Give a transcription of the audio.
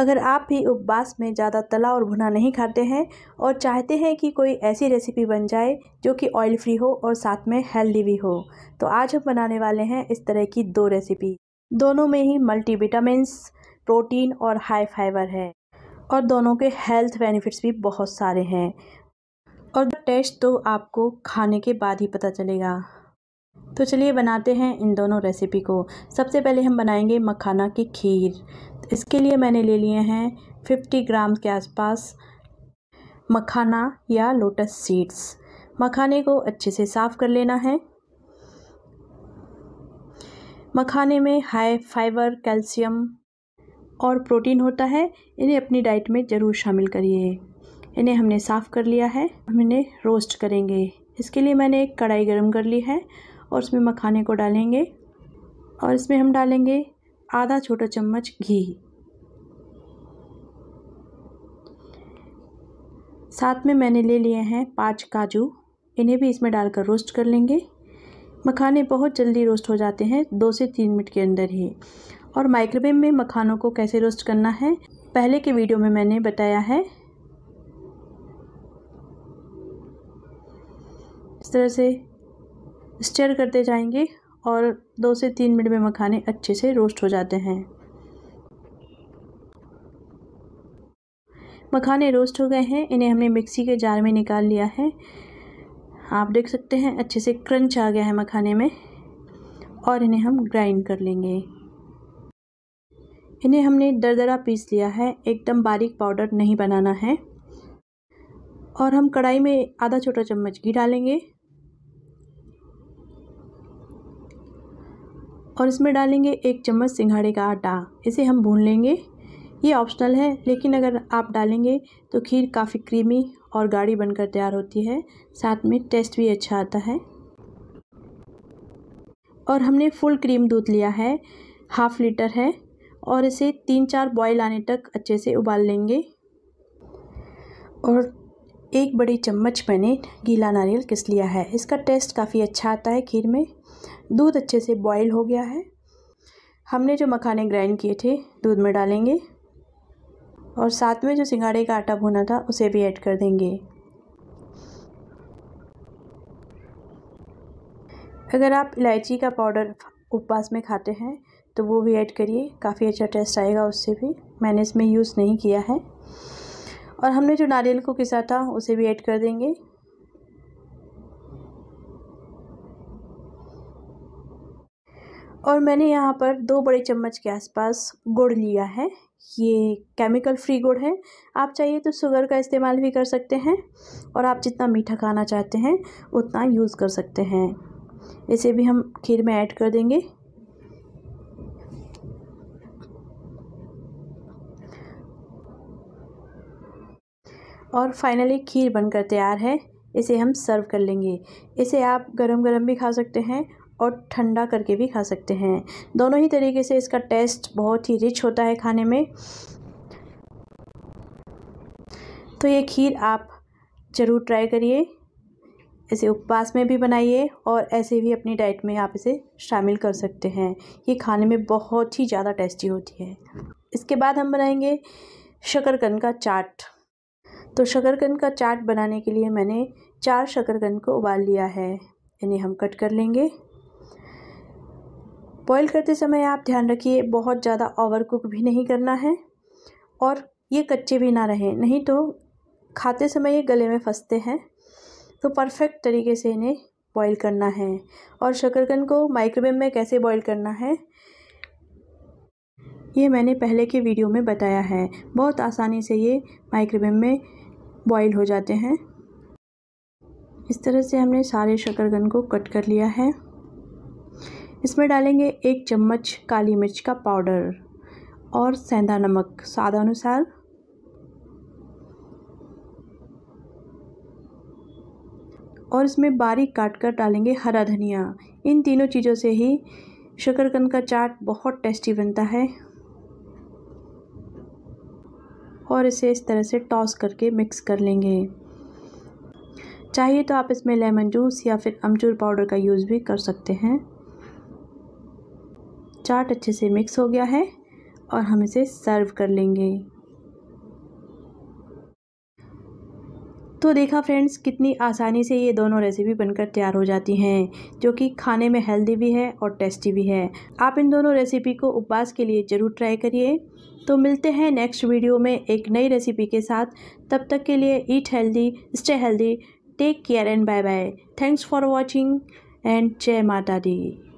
अगर आप भी उपवास में ज़्यादा तला और भुना नहीं खाते हैं और चाहते हैं कि कोई ऐसी रेसिपी बन जाए जो कि ऑयल फ्री हो और साथ में हेल्दी भी हो तो आज हम बनाने वाले हैं इस तरह की दो रेसिपी दोनों में ही मल्टीविटामस प्रोटीन और हाई फाइबर है और दोनों के हेल्थ बेनिफिट्स भी बहुत सारे हैं और टेस्ट तो आपको खाने के बाद ही पता चलेगा तो चलिए बनाते हैं इन दोनों रेसिपी को सबसे पहले हम बनाएंगे मखाना की खीर इसके लिए मैंने ले लिए हैं 50 ग्राम के आसपास मखाना या लोटस सीड्स मखाने को अच्छे से साफ़ कर लेना है मखाने में हाई फाइबर कैल्शियम और प्रोटीन होता है इन्हें अपनी डाइट में ज़रूर शामिल करिए इन्हें हमने साफ़ कर लिया है हम इन्हें रोस्ट करेंगे इसके लिए मैंने एक कढ़ाई गर्म कर ली है और उसमें मखाने को डालेंगे और इसमें हम डालेंगे आधा छोटा चम्मच घी साथ में मैंने ले लिए हैं पाँच काजू इन्हें भी इसमें डालकर रोस्ट कर लेंगे मखाने बहुत जल्दी रोस्ट हो जाते हैं दो से तीन मिनट के अंदर ही और माइक्रोवेव में मखानों को कैसे रोस्ट करना है पहले के वीडियो में मैंने बताया है इस तरह से स्टेयर करते जाएंगे और दो से तीन मिनट में मखाने अच्छे से रोस्ट हो जाते हैं मखाने रोस्ट हो गए हैं इन्हें हमने मिक्सी के जार में निकाल लिया है आप देख सकते हैं अच्छे से क्रंच आ गया है मखाने में और इन्हें हम ग्राइंड कर लेंगे इन्हें हमने दरदरा पीस लिया है एकदम बारीक पाउडर नहीं बनाना है और हम कढ़ाई में आधा छोटा चम्मच घी डालेंगे और इसमें डालेंगे एक चम्मच सिंघाड़े का आटा इसे हम भून लेंगे ये ऑप्शनल है लेकिन अगर आप डालेंगे तो खीर काफ़ी क्रीमी और गाढ़ी बनकर तैयार होती है साथ में टेस्ट भी अच्छा आता है और हमने फुल क्रीम दूध लिया है हाफ लीटर है और इसे तीन चार बॉयल आने तक अच्छे से उबाल लेंगे और एक बड़ी चम्मच मैंने गीला नारियल किस लिया है इसका टेस्ट काफ़ी अच्छा आता है खीर में दूध अच्छे से बॉईल हो गया है हमने जो मखाने ग्राइंड किए थे दूध में डालेंगे और साथ में जो सिंगाड़े का आटा भुना था उसे भी ऐड कर देंगे अगर आप इलायची का पाउडर उपवास में खाते हैं तो वो भी ऐड करिए काफ़ी अच्छा टेस्ट आएगा उससे भी मैंने इसमें यूज़ नहीं किया है और हमने जो नारियल को किसा था उसे भी ऐड कर देंगे और मैंने यहाँ पर दो बड़े चम्मच के आसपास गुड़ लिया है ये केमिकल फ्री गुड़ है आप चाहिए तो शुगर का इस्तेमाल भी कर सकते हैं और आप जितना मीठा खाना चाहते हैं उतना यूज़ कर सकते हैं इसे भी हम खीर में ऐड कर देंगे और फाइनली खीर बनकर तैयार है इसे हम सर्व कर लेंगे इसे आप गरम गरम भी खा सकते हैं और ठंडा करके भी खा सकते हैं दोनों ही तरीके से इसका टेस्ट बहुत ही रिच होता है खाने में तो ये खीर आप ज़रूर ट्राई करिए इसे उपवास में भी बनाइए और ऐसे भी अपनी डाइट में आप इसे शामिल कर सकते हैं ये खाने में बहुत ही ज़्यादा टेस्टी होती है इसके बाद हम बनाएंगे शकरकंद का चाट तो शकरकंद का चाट बनाने के लिए मैंने चार शकरकंद को उबाल लिया है इन्हें हम कट कर लेंगे बॉईल करते समय आप ध्यान रखिए बहुत ज़्यादा ओवर कुक भी नहीं करना है और ये कच्चे भी ना रहें नहीं तो खाते समय ये गले में फंसते हैं तो परफेक्ट तरीके से इन्हें बॉईल करना है और शकरकंद को माइक्रोवेव में कैसे बॉईल करना है ये मैंने पहले के वीडियो में बताया है बहुत आसानी से ये माइक्रोवेव में बॉईल हो जाते हैं इस तरह से हमने सारे शकरकंद को कट कर लिया है इसमें डालेंगे एक चम्मच काली मिर्च का पाउडर और सेंधा नमक स्वाद अनुसार और इसमें बारीक काट कर डालेंगे हरा धनिया इन तीनों चीज़ों से ही शकरकंद का चाट बहुत टेस्टी बनता है और इसे इस तरह से टॉस करके मिक्स कर लेंगे चाहिए तो आप इसमें लेमन जूस या फिर अमचूर पाउडर का यूज़ भी कर सकते हैं चाट अच्छे से मिक्स हो गया है और हम इसे सर्व कर लेंगे तो देखा फ्रेंड्स कितनी आसानी से ये दोनों रेसिपी बनकर तैयार हो जाती हैं जो कि खाने में हेल्दी भी है और टेस्टी भी है आप इन दोनों रेसिपी को उपवास के लिए ज़रूर ट्राई करिए तो मिलते हैं नेक्स्ट वीडियो में एक नई रेसिपी के साथ तब तक के लिए eat healthy stay healthy take care and bye bye thanks for watching and जय माता दी